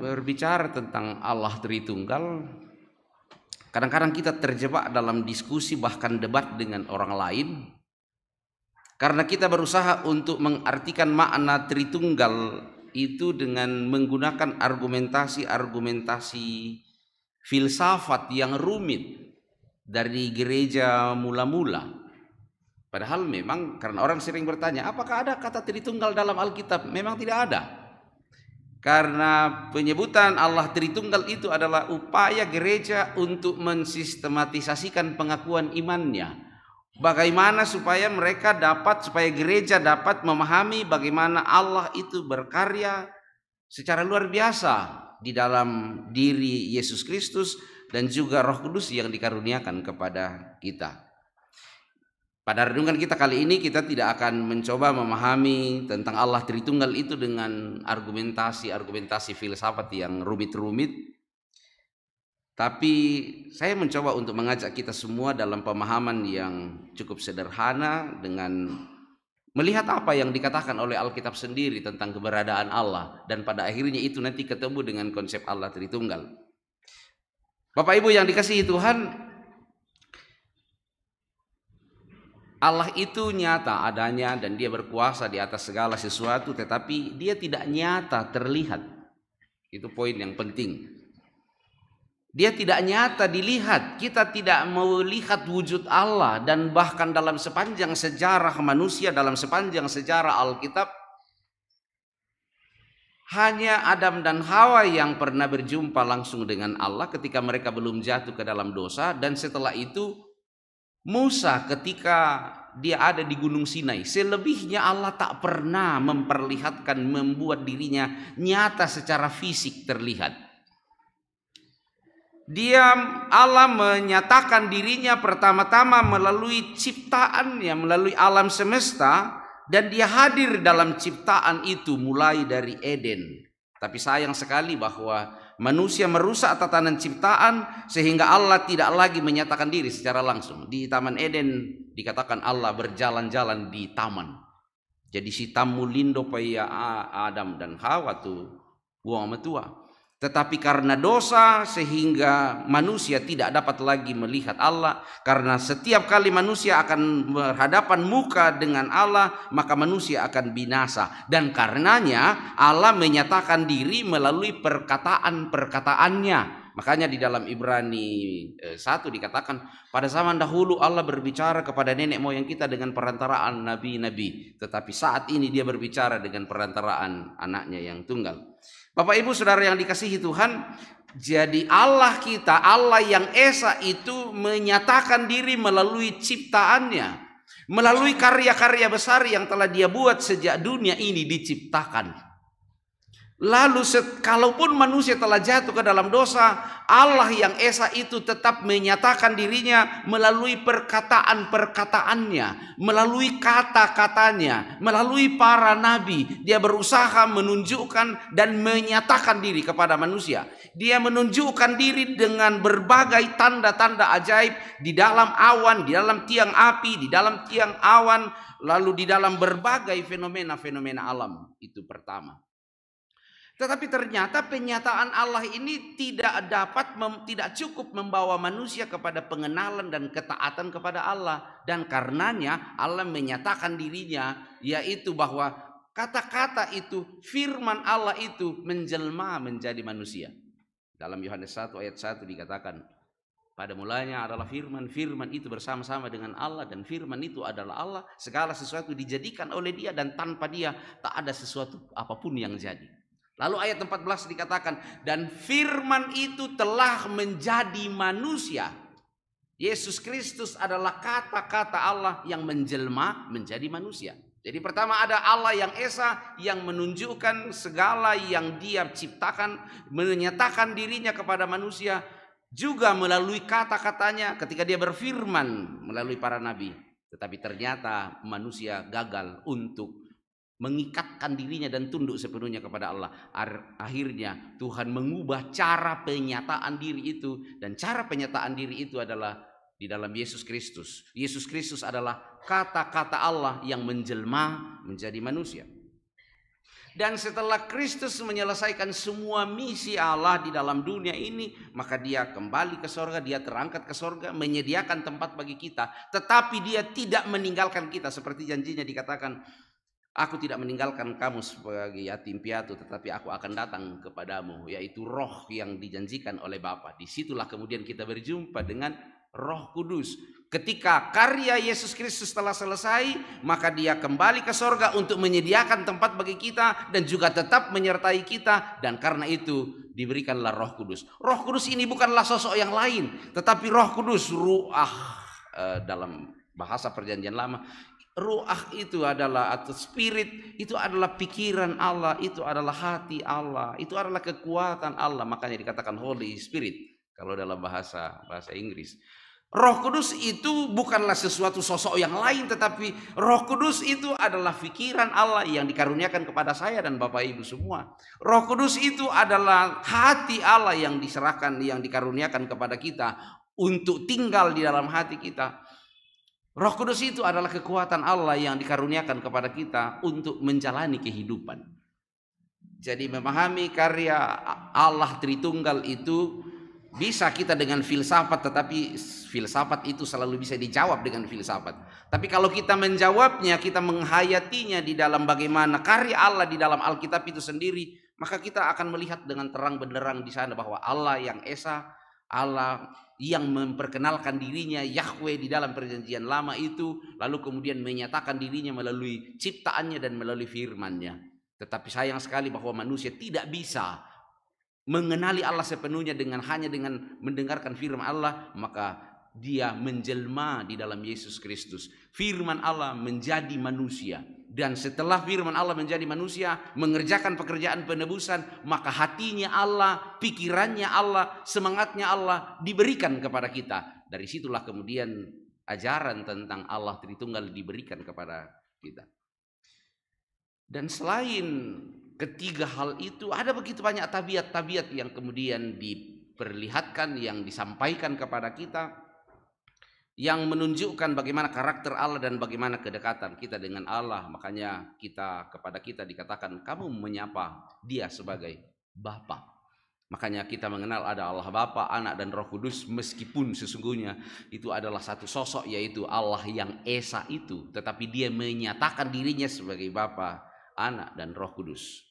berbicara tentang Allah Tritunggal, kadang-kadang kita terjebak dalam diskusi bahkan debat dengan orang lain karena kita berusaha untuk mengartikan makna Tritunggal itu dengan menggunakan argumentasi-argumentasi filsafat yang rumit dari gereja mula-mula. Padahal memang karena orang sering bertanya, apakah ada kata Tritunggal dalam Alkitab? Memang tidak ada. Karena penyebutan Allah Tritunggal itu adalah upaya gereja untuk mensistematisasikan pengakuan imannya. Bagaimana supaya mereka dapat, supaya gereja dapat memahami bagaimana Allah itu berkarya secara luar biasa di dalam diri Yesus Kristus dan juga Roh Kudus yang dikaruniakan kepada kita. Pada renungan kita kali ini kita tidak akan mencoba memahami tentang Allah Tritunggal itu dengan argumentasi-argumentasi filsafat yang rumit-rumit. Tapi saya mencoba untuk mengajak kita semua dalam pemahaman yang cukup sederhana dengan melihat apa yang dikatakan oleh Alkitab sendiri tentang keberadaan Allah dan pada akhirnya itu nanti ketemu dengan konsep Allah Tritunggal. Bapak Ibu yang dikasihi Tuhan, Allah itu nyata adanya dan dia berkuasa di atas segala sesuatu tetapi dia tidak nyata terlihat. Itu poin yang penting. Dia tidak nyata dilihat, kita tidak melihat wujud Allah dan bahkan dalam sepanjang sejarah manusia, dalam sepanjang sejarah Alkitab hanya Adam dan Hawa yang pernah berjumpa langsung dengan Allah ketika mereka belum jatuh ke dalam dosa dan setelah itu Musa ketika dia ada di Gunung Sinai, selebihnya Allah tak pernah memperlihatkan membuat dirinya nyata secara fisik terlihat. Dia Allah menyatakan dirinya pertama-tama melalui ciptaannya, melalui alam semesta dan dia hadir dalam ciptaan itu mulai dari Eden. Tapi sayang sekali bahwa manusia merusak tatanan ciptaan sehingga Allah tidak lagi menyatakan diri secara langsung. Di Taman Eden dikatakan Allah berjalan-jalan di taman. Jadi si tamu lindo paya Adam dan Hawa tuh buang metua. Tetapi karena dosa sehingga manusia tidak dapat lagi melihat Allah karena setiap kali manusia akan berhadapan muka dengan Allah maka manusia akan binasa dan karenanya Allah menyatakan diri melalui perkataan-perkataannya. Makanya di dalam Ibrani 1 eh, dikatakan pada zaman dahulu Allah berbicara kepada nenek moyang kita dengan perantaraan nabi-nabi, tetapi saat ini dia berbicara dengan perantaraan anaknya yang tunggal. Bapak Ibu Saudara yang dikasihi Tuhan, jadi Allah kita, Allah yang esa itu menyatakan diri melalui ciptaannya. Melalui karya-karya besar yang telah dia buat sejak dunia ini diciptakan. Lalu kalaupun manusia telah jatuh ke dalam dosa, Allah yang esa itu tetap menyatakan dirinya melalui perkataan-perkataannya, melalui kata-katanya, melalui para nabi. Dia berusaha menunjukkan dan menyatakan diri kepada manusia. Dia menunjukkan diri dengan berbagai tanda-tanda ajaib di dalam awan, di dalam tiang api, di dalam tiang awan, lalu di dalam berbagai fenomena-fenomena alam. Itu pertama. Tetapi ternyata penyataan Allah ini tidak dapat mem, tidak cukup membawa manusia kepada pengenalan dan ketaatan kepada Allah dan karenanya Allah menyatakan dirinya yaitu bahwa kata-kata itu firman Allah itu menjelma menjadi manusia. Dalam Yohanes 1 ayat 1 dikatakan pada mulanya adalah firman, firman itu bersama-sama dengan Allah dan firman itu adalah Allah. Segala sesuatu dijadikan oleh dia dan tanpa dia tak ada sesuatu apapun yang jadi. Lalu ayat 14 dikatakan, dan firman itu telah menjadi manusia. Yesus Kristus adalah kata-kata Allah yang menjelma menjadi manusia. Jadi pertama ada Allah yang Esa yang menunjukkan segala yang dia ciptakan, menyatakan dirinya kepada manusia juga melalui kata-katanya ketika dia berfirman melalui para nabi. Tetapi ternyata manusia gagal untuk mengikatkan dirinya dan tunduk sepenuhnya kepada Allah. Akhirnya Tuhan mengubah cara penyataan diri itu dan cara penyataan diri itu adalah di dalam Yesus Kristus. Yesus Kristus adalah kata-kata Allah yang menjelma menjadi manusia. Dan setelah Kristus menyelesaikan semua misi Allah di dalam dunia ini, maka dia kembali ke sorga, dia terangkat ke sorga, menyediakan tempat bagi kita. Tetapi dia tidak meninggalkan kita seperti janjinya dikatakan Aku tidak meninggalkan kamu sebagai yatim piatu, tetapi aku akan datang kepadamu, yaitu roh yang dijanjikan oleh Bapa. Disitulah kemudian kita berjumpa dengan roh kudus. Ketika karya Yesus Kristus telah selesai, maka dia kembali ke sorga untuk menyediakan tempat bagi kita dan juga tetap menyertai kita. Dan karena itu diberikanlah roh kudus. Roh kudus ini bukanlah sosok yang lain, tetapi roh kudus ruah eh, dalam bahasa perjanjian lama Ruah itu adalah atau spirit itu adalah pikiran Allah, itu adalah hati Allah, itu adalah kekuatan Allah. Makanya dikatakan Holy Spirit kalau dalam bahasa bahasa Inggris. Roh Kudus itu bukanlah sesuatu sosok yang lain tetapi Roh Kudus itu adalah pikiran Allah yang dikaruniakan kepada saya dan Bapak Ibu semua. Roh Kudus itu adalah hati Allah yang diserahkan yang dikaruniakan kepada kita untuk tinggal di dalam hati kita. Roh Kudus itu adalah kekuatan Allah yang dikaruniakan kepada kita untuk menjalani kehidupan. Jadi memahami karya Allah Tritunggal itu bisa kita dengan filsafat tetapi filsafat itu selalu bisa dijawab dengan filsafat. Tapi kalau kita menjawabnya, kita menghayatinya di dalam bagaimana karya Allah di dalam Alkitab itu sendiri, maka kita akan melihat dengan terang benderang di sana bahwa Allah yang esa Allah yang memperkenalkan dirinya Yahweh di dalam perjanjian lama itu lalu kemudian menyatakan dirinya melalui ciptaannya dan melalui firmannya tetapi sayang sekali bahwa manusia tidak bisa mengenali Allah sepenuhnya dengan hanya dengan mendengarkan firman Allah maka dia menjelma di dalam Yesus Kristus. Firman Allah menjadi manusia dan setelah firman Allah menjadi manusia, mengerjakan pekerjaan penebusan, maka hatinya Allah, pikirannya Allah, semangatnya Allah diberikan kepada kita. Dari situlah kemudian ajaran tentang Allah Tritunggal diberikan kepada kita. Dan selain ketiga hal itu, ada begitu banyak tabiat-tabiat yang kemudian diperlihatkan, yang disampaikan kepada kita yang menunjukkan bagaimana karakter Allah dan bagaimana kedekatan kita dengan Allah. Makanya kita kepada kita dikatakan kamu menyapa dia sebagai Bapa. Makanya kita mengenal ada Allah Bapa, Anak dan Roh Kudus meskipun sesungguhnya itu adalah satu sosok yaitu Allah yang esa itu, tetapi dia menyatakan dirinya sebagai Bapa, Anak dan Roh Kudus.